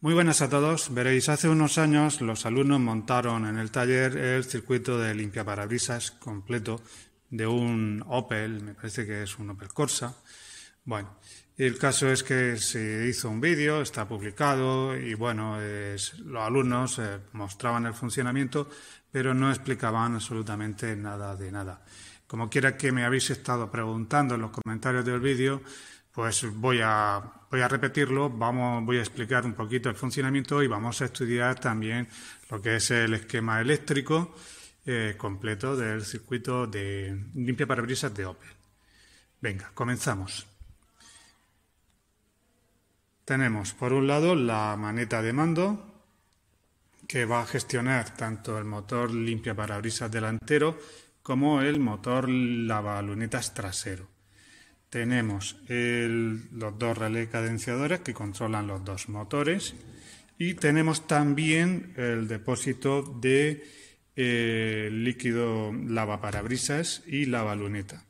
Muy buenas a todos. Veréis, hace unos años los alumnos montaron en el taller el circuito de limpia limpiaparabrisas completo de un Opel, me parece que es un Opel Corsa. Bueno, el caso es que se hizo un vídeo, está publicado y bueno, los alumnos eh, mostraban el funcionamiento, pero no explicaban absolutamente nada de nada. Como quiera que me habéis estado preguntando en los comentarios del vídeo, pues voy a, repetirlo, vamos, voy a explicar un poquito el funcionamiento y vamos a estudiar también lo que es el esquema eléctrico eh, completo del circuito de limpia parabrisas de Opel. Venga, comenzamos. Tenemos por un lado la maneta de mando que va a gestionar tanto el motor limpia parabrisas delantero como el motor lavalunetas trasero. Tenemos los dos relés cadenciadores que controlan los dos motores y tenemos también el depósito de eh, líquido parabrisas y lavaluneta.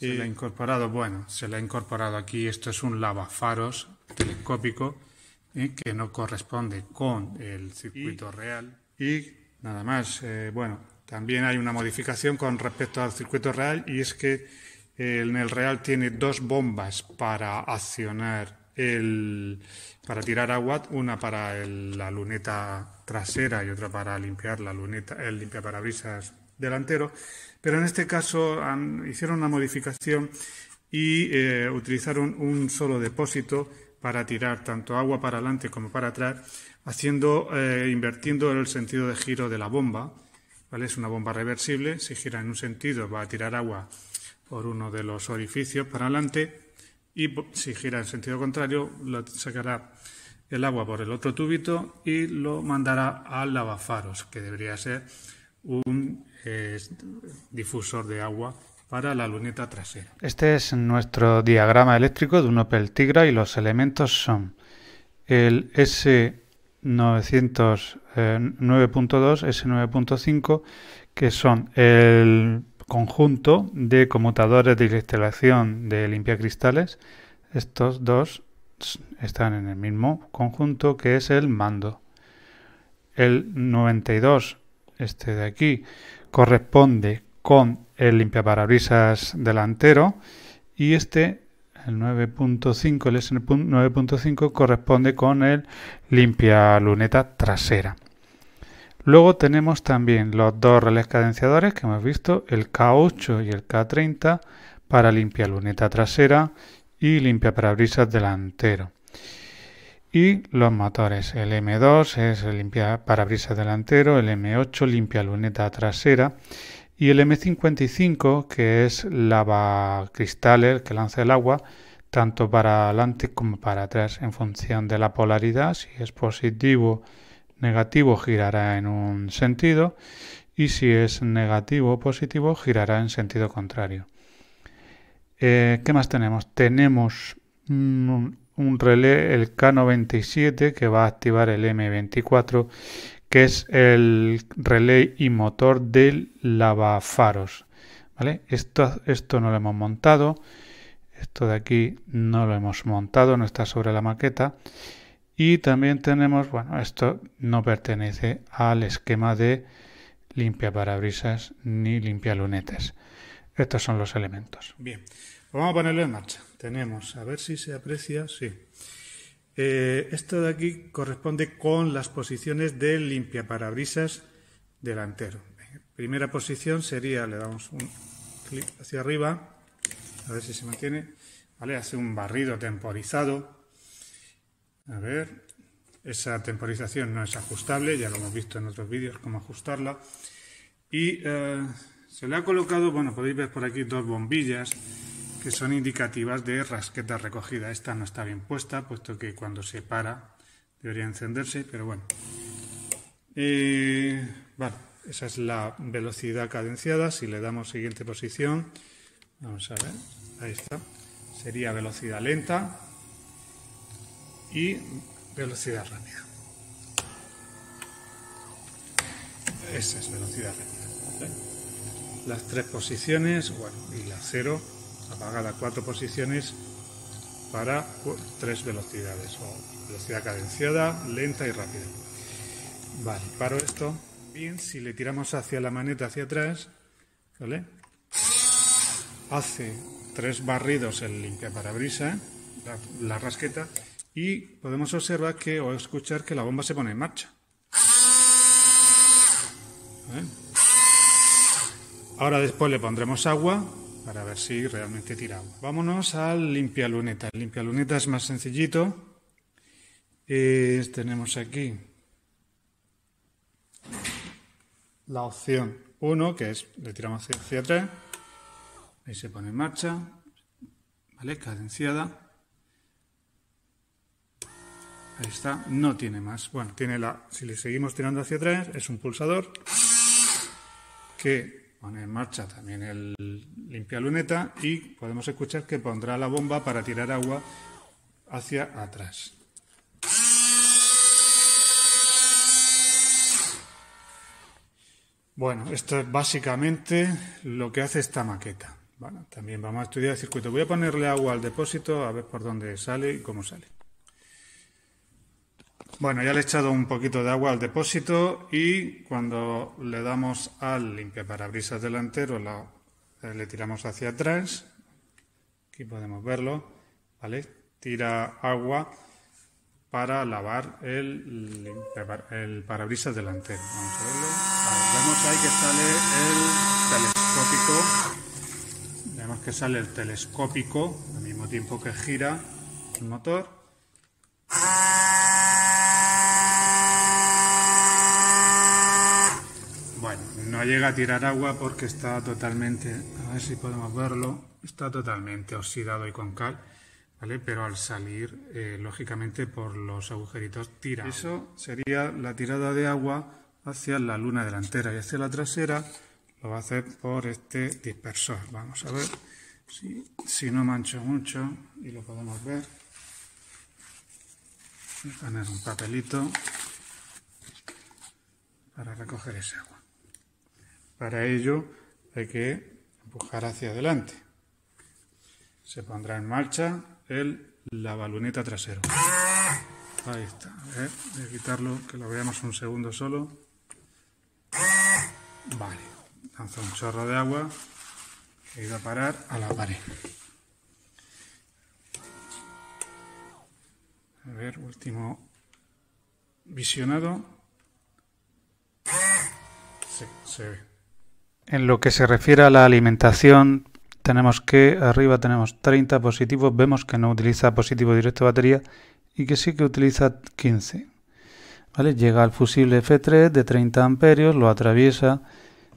Se le ha eh, incorporado, bueno, se le ha incorporado aquí, esto es un lava faros telescópico eh, que no corresponde con el circuito real. Y nada más, eh, bueno, también hay una modificación con respecto al circuito real y es que en el Real tiene dos bombas para accionar el. para tirar agua, una para la luneta trasera y otra para limpiar la luneta, el limpiaparabrisas delantero. Pero en este caso hicieron una modificación y eh, utilizaron un solo depósito para tirar tanto agua para adelante como para atrás, haciendo, eh, invertiendo el sentido de giro de la bomba. Es una bomba reversible, si gira en un sentido va a tirar agua por uno de los orificios para adelante y si gira en sentido contrario lo sacará el agua por el otro tubito y lo mandará al lavafaros, que debería ser un eh, difusor de agua para la luneta trasera. Este es nuestro diagrama eléctrico de un Opel Tigra y los elementos son el s 909.2 eh, S9.5, que son el conjunto de conmutadores de instalación de limpiacristales, estos dos están en el mismo conjunto que es el mando. El 92, este de aquí, corresponde con el limpiaparabrisas delantero y este, el 9.5, el 95 corresponde con el limpia luneta trasera. Luego tenemos también los dos relés cadenciadores que hemos visto, el K8 y el K30 para limpia luneta trasera y limpia parabrisas delantero. Y los motores, el M2 es limpia parabrisas delantero, el M8 limpia luneta trasera y el M55 que es cristales, que lanza el agua tanto para adelante como para atrás en función de la polaridad, si es positivo negativo girará en un sentido y si es negativo o positivo girará en sentido contrario. Eh, ¿Qué más tenemos? Tenemos un, relé, el K97, que va a activar el M24, que es el relé y motor del lavafaros. ¿Vale? Esto, esto no lo hemos montado, esto de aquí no lo hemos montado, no está sobre la maqueta. Y también tenemos, bueno, esto no pertenece al esquema de limpia parabrisas ni limpia lunetas. Estos son los elementos. Bien, vamos a ponerlo en marcha. Tenemos, a ver si se aprecia, sí. Eh, esto de aquí corresponde con las posiciones de limpia parabrisas delantero. Primera posición sería, le damos un clic hacia arriba, a ver si se mantiene, ¿vale? Hace un barrido temporizado a ver, esa temporización no es ajustable, ya lo hemos visto en otros vídeos cómo ajustarla. Y eh, se le ha colocado, bueno, podéis ver por aquí dos bombillas que son indicativas de rasqueta recogida. Esta no está bien puesta, puesto que cuando se para debería encenderse, pero bueno. esa es la velocidad cadenciada. Si le damos siguiente posición, vamos a ver, ahí está. Sería velocidad lenta y velocidad rápida. Esa es velocidad rápida. Las tres posiciones, bueno, y la cero, apagada cuatro posiciones para tres velocidades, o velocidad cadenciada, lenta y rápida. Vale, paro esto. Bien, si le tiramos hacia la maneta, hacia atrás, ¿vale? Hace tres barridos el limpia parabrisa la rasqueta, y podemos observar que o escuchar que la bomba se pone en marcha. ¿Eh? Ahora después le pondremos agua para ver si realmente tira agua. Vámonos al limpia luneta. El limpia luneta es más sencillito. tenemos aquí la opción 1, que es le tiramos hacia atrás. Ahí se pone en marcha. ¿Vale? Cadenciada. Ahí está, no tiene más. Bueno, tiene la. Si le seguimos tirando hacia atrás, es un pulsador que pone en marcha también el limpia luneta y podemos escuchar que pondrá la bomba para tirar agua hacia atrás. Bueno, esto es básicamente lo que hace esta maqueta. también vamos a estudiar el circuito. Voy a ponerle agua al depósito a ver por dónde sale y cómo sale. Bueno, ya le he echado un poquito de agua al depósito y cuando le damos al limpiaparabrisas delantero eh, le tiramos hacia atrás. Aquí podemos verlo, ¿vale? Tira agua para lavar el, parabrisas delantero. Vamos a verlo. vemos ahí que sale el telescópico. Vemos que sale el telescópico al mismo tiempo que gira el motor. llega a tirar agua porque está totalmente, a ver si podemos verlo, está totalmente oxidado y con cal, ¿vale? Pero al salir, eh, lógicamente, por los agujeritos tira. Eso sería la tirada de agua hacia la luna delantera y hacia la trasera lo va a hacer por este dispersor. Vamos a ver si, si no mancho mucho y lo podemos ver. Voy a poner un papelito para recoger ese agua. Para ello hay que empujar hacia adelante. Se pondrá en marcha el baluneta trasero. Ahí está. voy a quitarlo, que lo veamos un segundo solo. Vale. Lanza un chorro de agua que a parar a la pared. A ver, último visionado. Sí, se ve. En lo que se refiere a la alimentación, tenemos que arriba tenemos 30 positivos, vemos que no utiliza positivo directo de batería y que sí que utiliza 15. ¿Vale? Llega al fusible F3 de 30 amperios, lo atraviesa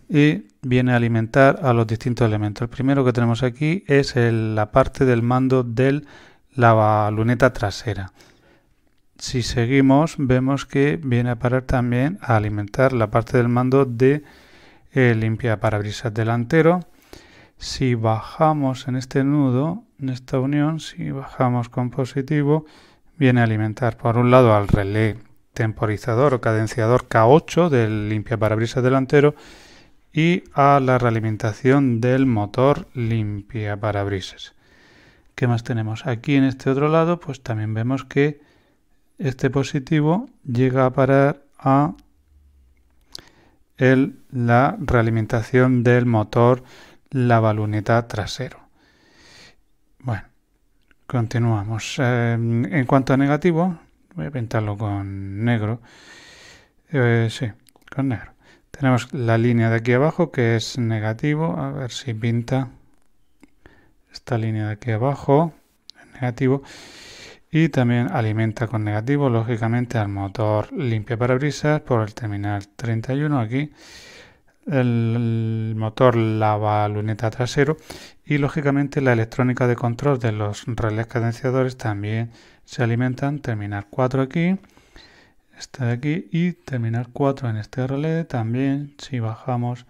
y viene a alimentar a los distintos elementos. El primero que tenemos aquí es la parte del mando de la luneta trasera. Si seguimos, vemos que viene a parar también a alimentar la parte del mando de el eh, limpia parabrisas delantero. Si bajamos en este nudo, en esta unión, si bajamos con positivo, viene a alimentar por un lado al relé temporizador o cadenciador K8 del limpia parabrisas delantero y a la realimentación del motor limpia parabrisas. ¿Qué más tenemos? Aquí en este otro lado, pues también vemos que este positivo llega a parar a la realimentación del motor, la baluneta trasero. Bueno, continuamos. Eh, en cuanto a negativo, voy a pintarlo con negro. Eh, sí, con negro. Tenemos la línea de aquí abajo que es negativo. A ver si pinta esta línea de aquí abajo. Negativo y también alimenta con negativo lógicamente al motor limpia brisas por el terminal 31 aquí el motor lava luneta trasero y lógicamente la electrónica de control de los relés cadenciadores también se alimentan terminal 4 aquí este de aquí y terminal 4 en este relé también si bajamos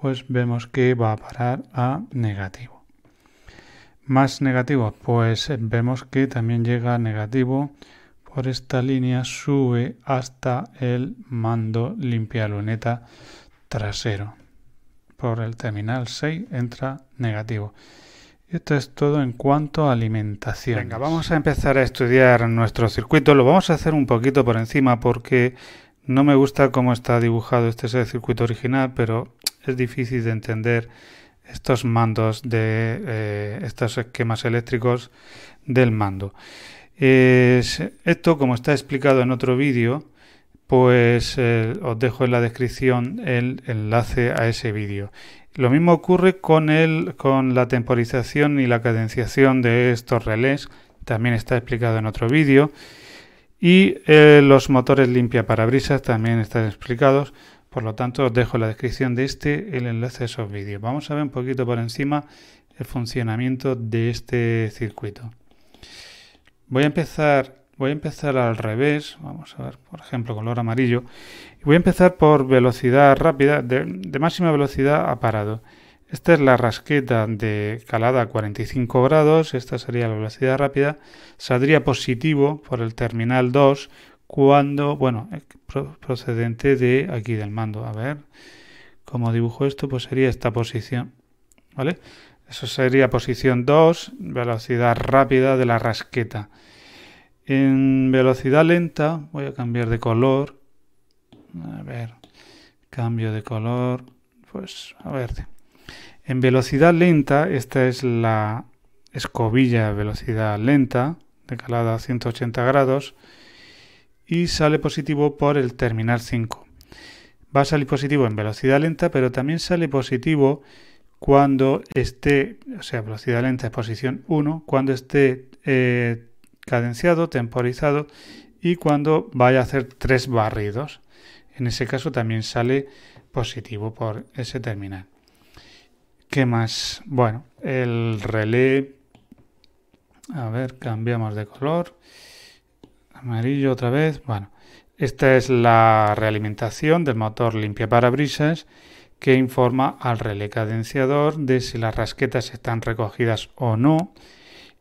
pues vemos que va a parar a negativo más negativo? pues vemos que también llega negativo por esta línea, sube hasta el mando limpia luneta trasero. Por el terminal 6 entra negativo. Esto es todo en cuanto a alimentación. Venga, vamos a empezar a estudiar nuestro circuito. Lo vamos a hacer un poquito por encima porque no me gusta cómo está dibujado. Este circuito original, pero es difícil de entender estos mandos de eh, estos esquemas eléctricos del mando. esto, como está explicado en otro vídeo, pues eh, os dejo en la descripción el enlace a ese vídeo. Lo mismo ocurre con, la temporización y la cadenciación de estos relés, también está explicado en otro vídeo. Y eh, los motores limpia parabrisas también están explicados. Por lo tanto, os dejo en la descripción de este el enlace de esos vídeos. Vamos a ver un poquito por encima el funcionamiento de este circuito. Voy a empezar, voy a empezar al revés, vamos a ver, por ejemplo, color amarillo. Voy a empezar por velocidad rápida, de, de máxima velocidad a parado. Esta es la rasqueta de calada a 45 grados, esta sería la velocidad rápida. Saldría positivo por el terminal 2 cuando, bueno, procedente de aquí del mando. A ver, como dibujo esto? Pues sería esta posición, ¿vale? Eso sería posición 2, velocidad rápida de la rasqueta. En velocidad lenta, voy a cambiar de color. A ver, cambio de color, pues a ver, En velocidad lenta, esta es la escobilla velocidad lenta, decalada a 180 grados y sale positivo por el terminal 5. Va a salir positivo en velocidad lenta, pero también sale positivo cuando esté, o sea, velocidad lenta es posición 1, cuando esté eh, cadenciado, temporizado y cuando vaya a hacer tres barridos. En ese caso también sale positivo por ese terminal. ¿Qué más? Bueno, el relé. A ver, cambiamos de color. Amarillo otra vez. Bueno, esta es la realimentación del motor limpia parabrisas que informa al relé cadenciador de si las rasquetas están recogidas o no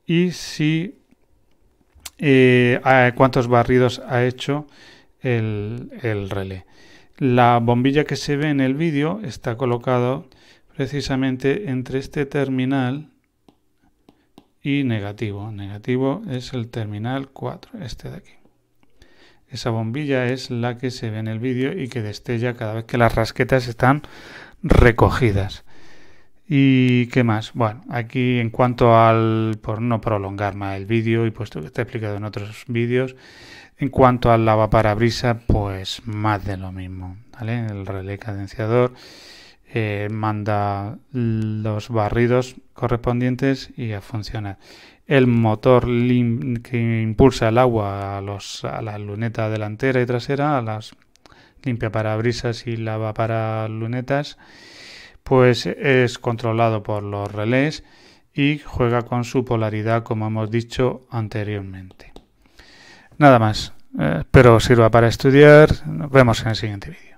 y si eh, cuántos barridos ha hecho el, el, relé. La bombilla que se ve en el vídeo está colocado precisamente entre este terminal y negativo. Negativo es el terminal 4, este de aquí. Esa bombilla es la que se ve en el vídeo y que destella cada vez que las rasquetas están recogidas. ¿Y qué más? Bueno, aquí en cuanto al, por no prolongar más el vídeo y puesto que está explicado en otros vídeos, en cuanto al lavaparabrisas, pues más de lo mismo, ¿vale? El relé cadenciador eh, manda los barridos correspondientes y ya funciona. El motor que impulsa el agua a, los, a la luneta delantera y trasera, a las limpia brisas y lava para lunetas, pues es controlado por los relés y juega con su polaridad como hemos dicho anteriormente. Nada más, eh, espero sirva para estudiar, nos vemos en el siguiente vídeo.